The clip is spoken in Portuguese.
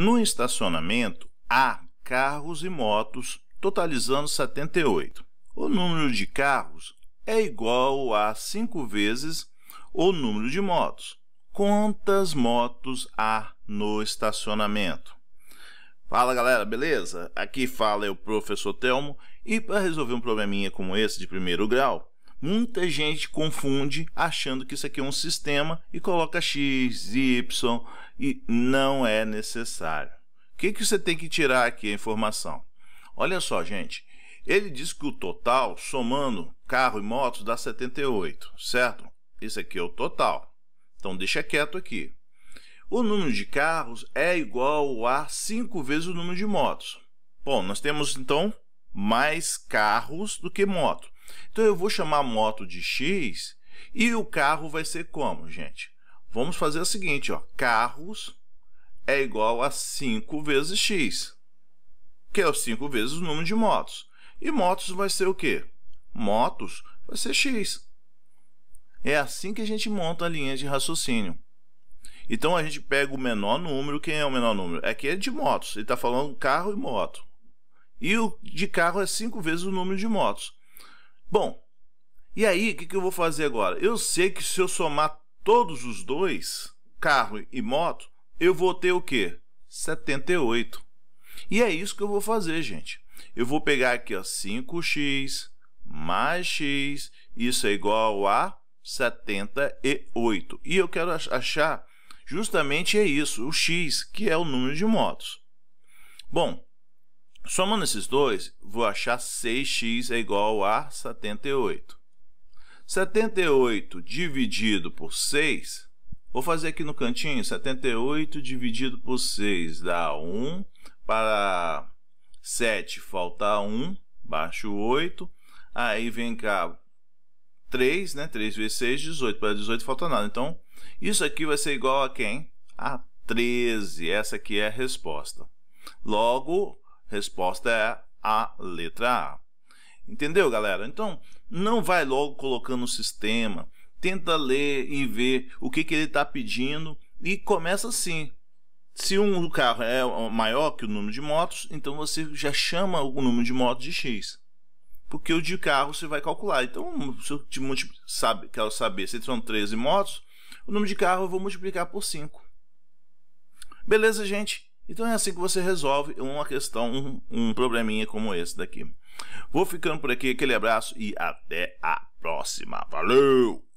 No estacionamento há carros e motos, totalizando 78. O número de carros é igual a 5 vezes o número de motos. Quantas motos há no estacionamento? Fala galera, beleza? Aqui fala é o professor Telmo e para resolver um probleminha como esse de primeiro grau, Muita gente confunde achando que isso aqui é um sistema e coloca x, y e não é necessário. O que, que você tem que tirar aqui a informação? Olha só, gente. Ele diz que o total, somando carro e motos, dá 78, certo? Isso aqui é o total. Então, deixa quieto aqui. O número de carros é igual a 5 vezes o número de motos. Bom, nós temos, então, mais carros do que motos. Então eu vou chamar a moto de X e o carro vai ser como, gente? Vamos fazer o seguinte, ó, carros é igual a 5 vezes X, que é o 5 vezes o número de motos. E motos vai ser o quê? Motos vai ser X. É assim que a gente monta a linha de raciocínio. Então a gente pega o menor número. Quem é o menor número? que é de motos. Ele está falando carro e moto. E o de carro é 5 vezes o número de motos. Bom, e aí o que, que eu vou fazer agora? Eu sei que se eu somar todos os dois, carro e moto, eu vou ter o quê? 78. E é isso que eu vou fazer, gente. Eu vou pegar aqui ó, 5x mais x, isso é igual a 78. E eu quero achar justamente é isso, o x, que é o número de motos. Bom, Somando esses dois, vou achar 6x é igual a 78. 78 dividido por 6, vou fazer aqui no cantinho, 78 dividido por 6 dá 1, para 7 falta 1, baixo 8, aí vem cá 3, né? 3 vezes 6, 18, para 18 falta nada. Então, isso aqui vai ser igual a quem? A 13, essa aqui é a resposta. Logo, Resposta é a letra A. Entendeu, galera? Então, não vai logo colocando o sistema. Tenta ler e ver o que, que ele está pedindo e começa assim. Se um carro é maior que o número de motos, então você já chama o número de motos de X. Porque o de carro você vai calcular. Então, se eu te sabe, quero saber se são 13 motos, o número de carro eu vou multiplicar por 5. Beleza, gente? Então é assim que você resolve uma questão, um, um probleminha como esse daqui. Vou ficando por aqui, aquele abraço e até a próxima. Valeu!